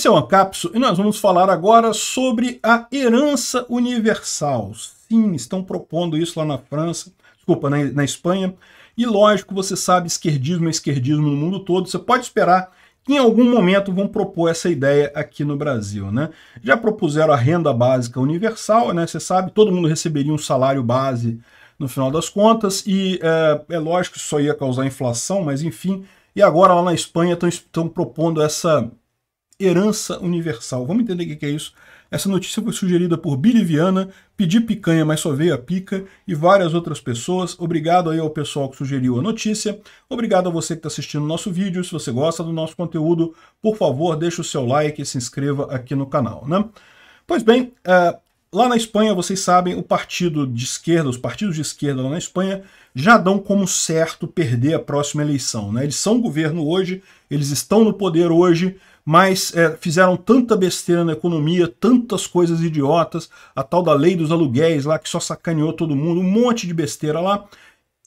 Esse é o Ancapso e nós vamos falar agora sobre a herança universal. Sim, estão propondo isso lá na França, desculpa, na, na Espanha. E lógico, você sabe, esquerdismo é esquerdismo no mundo todo. Você pode esperar que em algum momento vão propor essa ideia aqui no Brasil. Né? Já propuseram a renda básica universal, né? você sabe, todo mundo receberia um salário base no final das contas. E é, é lógico que isso só ia causar inflação, mas enfim. E agora lá na Espanha estão propondo essa herança universal. Vamos entender o que é isso? Essa notícia foi sugerida por Billy Viana, Pedi Picanha, mas só veio a pica, e várias outras pessoas. Obrigado aí ao pessoal que sugeriu a notícia. Obrigado a você que está assistindo o nosso vídeo. Se você gosta do nosso conteúdo, por favor, deixe o seu like e se inscreva aqui no canal. Né? Pois bem, é, lá na Espanha, vocês sabem, o partido de esquerda, os partidos de esquerda lá na Espanha, já dão como certo perder a próxima eleição. Né? Eles são governo hoje, eles estão no poder hoje, mas é, fizeram tanta besteira na economia, tantas coisas idiotas, a tal da lei dos aluguéis lá, que só sacaneou todo mundo, um monte de besteira lá,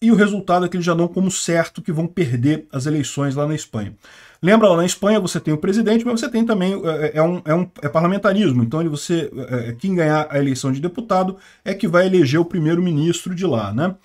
e o resultado é que eles já dão como certo que vão perder as eleições lá na Espanha. Lembra, lá na Espanha você tem o presidente, mas você tem também, é, é, é um, é um é parlamentarismo, então você, é, é, quem ganhar a eleição de deputado é que vai eleger o primeiro-ministro de lá, né?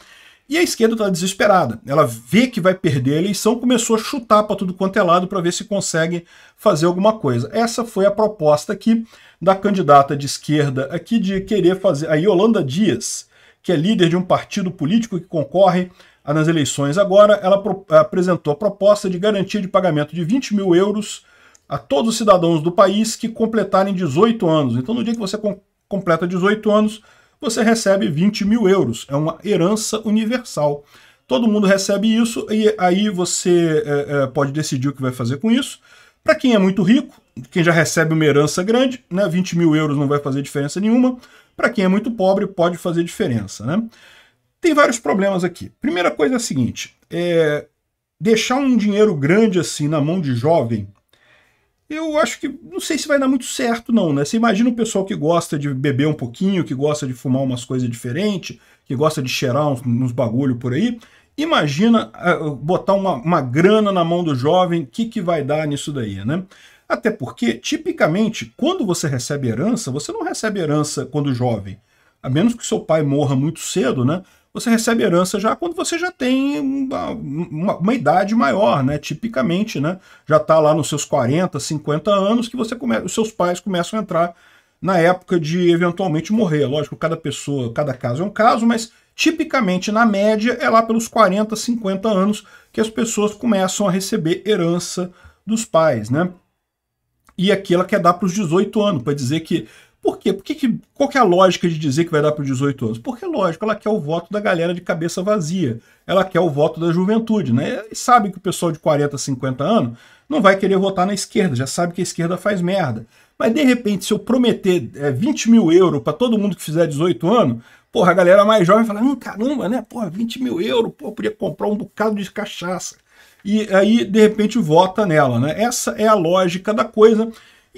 E a esquerda está desesperada. Ela vê que vai perder a eleição, começou a chutar para tudo quanto é lado para ver se consegue fazer alguma coisa. Essa foi a proposta aqui da candidata de esquerda aqui de querer fazer a Yolanda Dias, que é líder de um partido político que concorre nas eleições agora. Ela apresentou a proposta de garantia de pagamento de 20 mil euros a todos os cidadãos do país que completarem 18 anos. Então, no dia que você completa 18 anos, você recebe 20 mil euros. É uma herança universal. Todo mundo recebe isso e aí você é, é, pode decidir o que vai fazer com isso. Para quem é muito rico, quem já recebe uma herança grande, né, 20 mil euros não vai fazer diferença nenhuma. Para quem é muito pobre, pode fazer diferença. Né? Tem vários problemas aqui. Primeira coisa é a seguinte: é, deixar um dinheiro grande assim na mão de jovem eu acho que não sei se vai dar muito certo, não, né? Você imagina o pessoal que gosta de beber um pouquinho, que gosta de fumar umas coisas diferentes, que gosta de cheirar uns, uns bagulho por aí. Imagina uh, botar uma, uma grana na mão do jovem, o que, que vai dar nisso daí, né? Até porque, tipicamente, quando você recebe herança, você não recebe herança quando jovem. A menos que seu pai morra muito cedo, né? você recebe herança já quando você já tem uma, uma, uma idade maior, né? Tipicamente, né? Já está lá nos seus 40, 50 anos que você come... os seus pais começam a entrar na época de eventualmente morrer. Lógico, cada pessoa, cada caso é um caso, mas tipicamente na média é lá pelos 40, 50 anos que as pessoas começam a receber herança dos pais, né? E aqui ela quer dar para os 18 anos, para dizer que por quê? Por que que, qual que é a lógica de dizer que vai dar para os 18 anos? Porque, lógico, ela quer o voto da galera de cabeça vazia, ela quer o voto da juventude, né? E sabe que o pessoal de 40, 50 anos não vai querer votar na esquerda, já sabe que a esquerda faz merda. Mas, de repente, se eu prometer é, 20 mil euros para todo mundo que fizer 18 anos, porra, a galera mais jovem fala, hum, caramba, né? Porra, 20 mil euros, porra, eu podia comprar um bocado de cachaça. E aí, de repente, vota nela, né? Essa é a lógica da coisa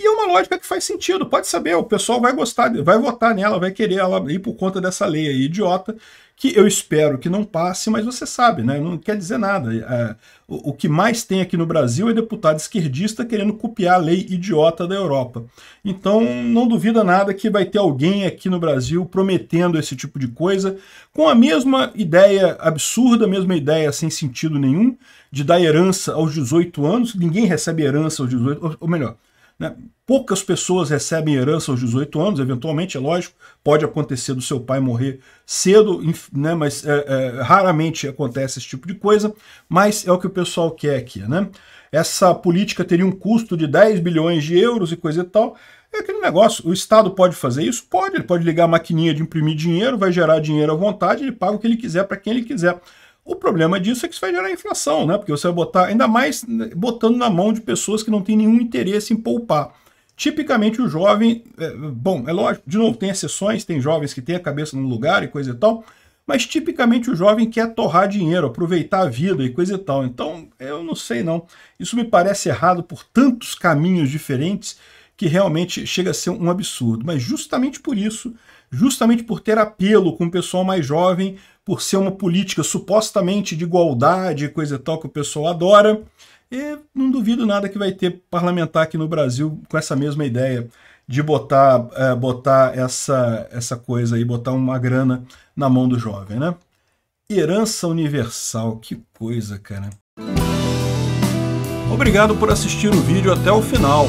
e é uma lógica que faz sentido, pode saber, o pessoal vai gostar, vai votar nela, vai querer ela ir por conta dessa lei aí idiota, que eu espero que não passe, mas você sabe, né? Não quer dizer nada. É, o, o, que mais tem aqui no Brasil é deputado esquerdista querendo copiar a lei idiota da Europa. Então, não duvida nada que vai ter alguém aqui no Brasil prometendo esse tipo de coisa, com a mesma ideia absurda, a mesma ideia sem sentido nenhum, de dar herança aos 18 anos. Ninguém recebe herança aos 18, ou, ou melhor, né? Poucas pessoas recebem herança aos 18 anos, eventualmente, é lógico, pode acontecer do seu pai morrer cedo, né? mas é, é, raramente acontece esse tipo de coisa, mas é o que o pessoal quer aqui. Né? Essa política teria um custo de 10 bilhões de euros e coisa e tal, é aquele negócio, o Estado pode fazer isso? Pode, ele pode ligar a maquininha de imprimir dinheiro, vai gerar dinheiro à vontade, ele paga o que ele quiser para quem ele quiser. O problema disso é que isso vai gerar inflação, né? Porque você vai botar, ainda mais botando na mão de pessoas que não têm nenhum interesse em poupar. Tipicamente o jovem, é, bom, é lógico, de novo, tem exceções, tem jovens que têm a cabeça no lugar e coisa e tal, mas tipicamente o jovem quer torrar dinheiro, aproveitar a vida e coisa e tal. Então, eu não sei não. Isso me parece errado por tantos caminhos diferentes que realmente chega a ser um absurdo. Mas justamente por isso justamente por ter apelo com o pessoal mais jovem, por ser uma política supostamente de igualdade, coisa e tal que o pessoal adora. E não duvido nada que vai ter parlamentar aqui no Brasil com essa mesma ideia de botar, é, botar essa, essa coisa aí, botar uma grana na mão do jovem, né? Herança universal, que coisa, cara. Obrigado por assistir o vídeo até o final.